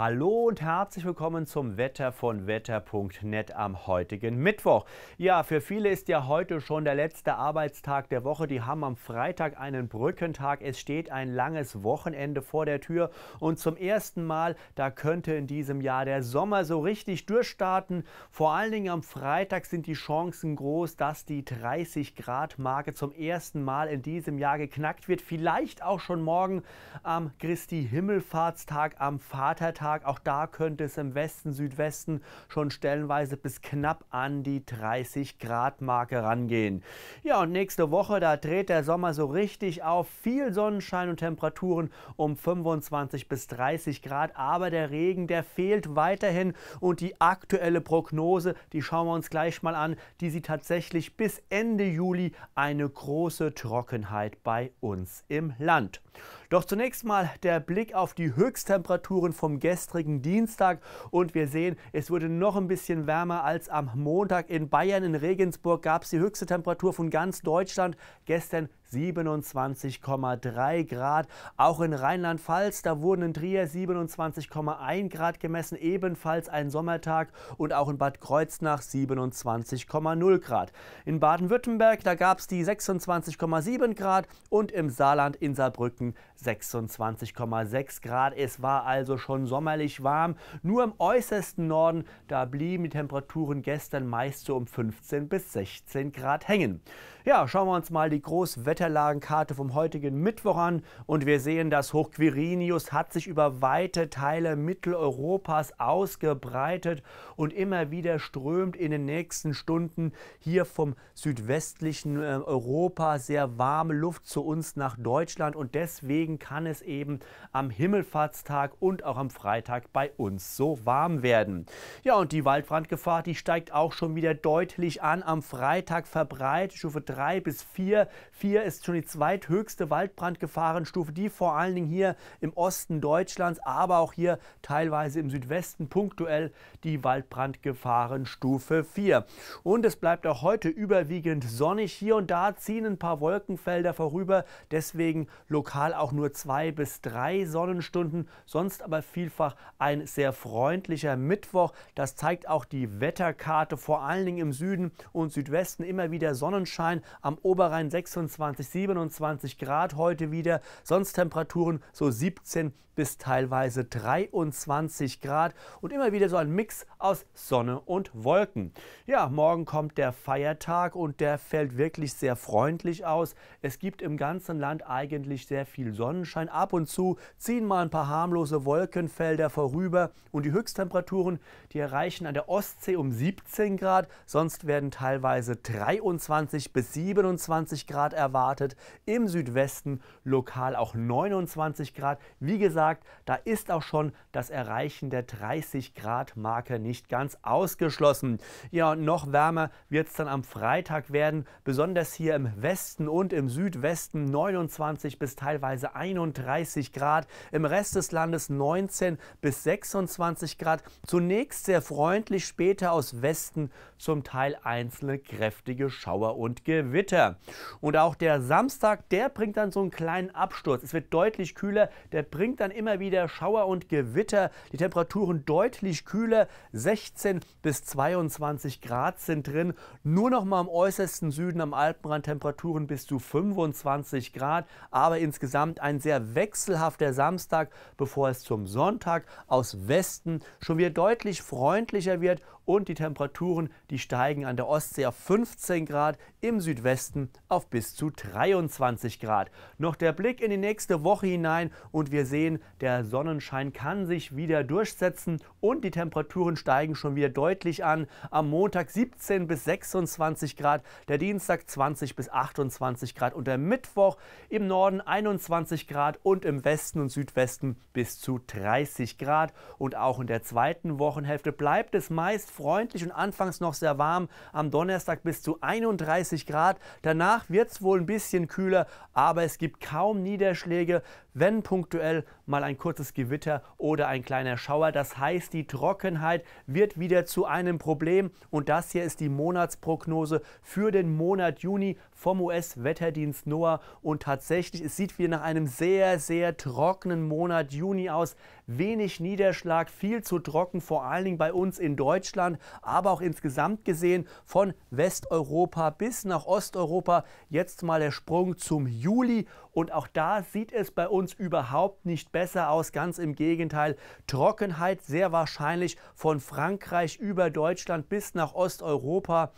Hallo und herzlich willkommen zum Wetter von wetter.net am heutigen Mittwoch. Ja, für viele ist ja heute schon der letzte Arbeitstag der Woche. Die haben am Freitag einen Brückentag. Es steht ein langes Wochenende vor der Tür und zum ersten Mal, da könnte in diesem Jahr der Sommer so richtig durchstarten. Vor allen Dingen am Freitag sind die Chancen groß, dass die 30 Grad Marke zum ersten Mal in diesem Jahr geknackt wird. Vielleicht auch schon morgen am Christi Himmelfahrtstag, am Vatertag Tag. Auch da könnte es im Westen, Südwesten schon stellenweise bis knapp an die 30 Grad Marke rangehen. Ja, und nächste Woche, da dreht der Sommer so richtig auf. Viel Sonnenschein und Temperaturen um 25 bis 30 Grad. Aber der Regen, der fehlt weiterhin. Und die aktuelle Prognose, die schauen wir uns gleich mal an, die sieht tatsächlich bis Ende Juli eine große Trockenheit bei uns im Land. Doch zunächst mal der Blick auf die Höchsttemperaturen vom Gäste gestrigen Dienstag. Und wir sehen, es wurde noch ein bisschen wärmer als am Montag in Bayern. In Regensburg gab es die höchste Temperatur von ganz Deutschland. Gestern 27,3 Grad. Auch in Rheinland-Pfalz, da wurden in Trier 27,1 Grad gemessen, ebenfalls ein Sommertag und auch in Bad Kreuznach 27,0 Grad. In Baden-Württemberg, da gab es die 26,7 Grad und im Saarland in Saarbrücken 26,6 Grad. Es war also schon Sommer sommerlich warm. Nur im äußersten Norden, da blieben die Temperaturen gestern meist so um 15 bis 16 Grad hängen. Ja, schauen wir uns mal die Großwetterlagenkarte vom heutigen Mittwoch an und wir sehen, dass Hochquirinius hat sich über weite Teile Mitteleuropas ausgebreitet und immer wieder strömt in den nächsten Stunden hier vom südwestlichen äh, Europa sehr warme Luft zu uns nach Deutschland und deswegen kann es eben am Himmelfahrtstag und auch am Freitag Freitag bei uns so warm werden. Ja, und die Waldbrandgefahr, die steigt auch schon wieder deutlich an. Am Freitag verbreitet Stufe 3 bis 4. 4 ist schon die zweithöchste Waldbrandgefahrenstufe, die vor allen Dingen hier im Osten Deutschlands, aber auch hier teilweise im Südwesten punktuell die Waldbrandgefahrenstufe 4. Und es bleibt auch heute überwiegend sonnig. Hier und da ziehen ein paar Wolkenfelder vorüber, deswegen lokal auch nur zwei bis drei Sonnenstunden, sonst aber viel Offenbach ein sehr freundlicher Mittwoch. Das zeigt auch die Wetterkarte, vor allen Dingen im Süden und Südwesten immer wieder Sonnenschein. Am Oberrhein 26, 27 Grad heute wieder, sonst Temperaturen so 17 bis teilweise 23 Grad und immer wieder so ein Mix aus Sonne und Wolken. Ja, morgen kommt der Feiertag und der fällt wirklich sehr freundlich aus. Es gibt im ganzen Land eigentlich sehr viel Sonnenschein. Ab und zu ziehen mal ein paar harmlose Wolkenfelder vorüber und die Höchsttemperaturen, die erreichen an der Ostsee um 17 Grad, sonst werden teilweise 23 bis 27 Grad erwartet, im Südwesten lokal auch 29 Grad. Wie gesagt, gesagt, da ist auch schon das Erreichen der 30 Grad Marke nicht ganz ausgeschlossen. Ja, und noch wärmer wird es dann am Freitag werden, besonders hier im Westen und im Südwesten 29 bis teilweise 31 Grad, im Rest des Landes 19 bis 26 Grad. Zunächst sehr freundlich, später aus Westen zum Teil einzelne kräftige Schauer und Gewitter. Und auch der Samstag, der bringt dann so einen kleinen Absturz. Es wird deutlich kühler, der bringt dann dann immer wieder Schauer und Gewitter. Die Temperaturen deutlich kühler, 16 bis 22 Grad sind drin. Nur noch mal im äußersten Süden am Alpenrand Temperaturen bis zu 25 Grad. Aber insgesamt ein sehr wechselhafter Samstag, bevor es zum Sonntag aus Westen schon wieder deutlich freundlicher wird und die Temperaturen, die steigen an der Ostsee auf 15 Grad, im Südwesten auf bis zu 23 Grad. Noch der Blick in die nächste Woche hinein und wir sehen, der Sonnenschein kann sich wieder durchsetzen und die Temperaturen steigen schon wieder deutlich an. Am Montag 17 bis 26 Grad, der Dienstag 20 bis 28 Grad und der Mittwoch im Norden 21 Grad und im Westen und Südwesten bis zu 30 Grad. Und auch in der zweiten Wochenhälfte bleibt es meist freundlich und anfangs noch sehr warm. Am Donnerstag bis zu 31 Grad. Danach wird es wohl ein bisschen kühler, aber es gibt kaum Niederschläge, wenn punktuell mal ein kurzes Gewitter oder ein kleiner Schauer. Das heißt, die Trockenheit wird wieder zu einem Problem. Und das hier ist die Monatsprognose für den Monat Juni vom US-Wetterdienst NOAA. Und tatsächlich, es sieht wie nach einem sehr, sehr trockenen Monat Juni aus wenig Niederschlag, viel zu trocken, vor allen Dingen bei uns in Deutschland, aber auch insgesamt gesehen von Westeuropa bis nach Osteuropa. Jetzt mal der Sprung zum Juli und auch da sieht es bei uns überhaupt nicht besser aus, ganz im Gegenteil. Trockenheit sehr wahrscheinlich von Frankreich über Deutschland bis nach Osteuropa.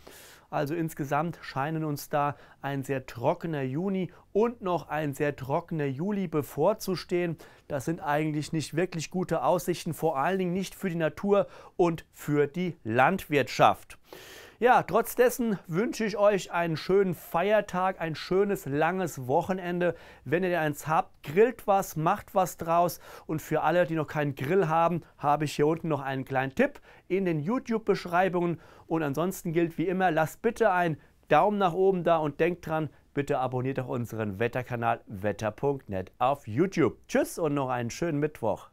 Also insgesamt scheinen uns da ein sehr trockener Juni und noch ein sehr trockener Juli bevorzustehen. Das sind eigentlich nicht wirklich gute Aussichten, vor allen Dingen nicht für die Natur und für die Landwirtschaft. Ja, trotz dessen wünsche ich euch einen schönen Feiertag, ein schönes langes Wochenende. Wenn ihr eins habt, grillt was, macht was draus. Und für alle, die noch keinen Grill haben, habe ich hier unten noch einen kleinen Tipp in den YouTube-Beschreibungen. Und ansonsten gilt wie immer, lasst bitte einen Daumen nach oben da und denkt dran, bitte abonniert auch unseren Wetterkanal wetter.net auf YouTube. Tschüss und noch einen schönen Mittwoch.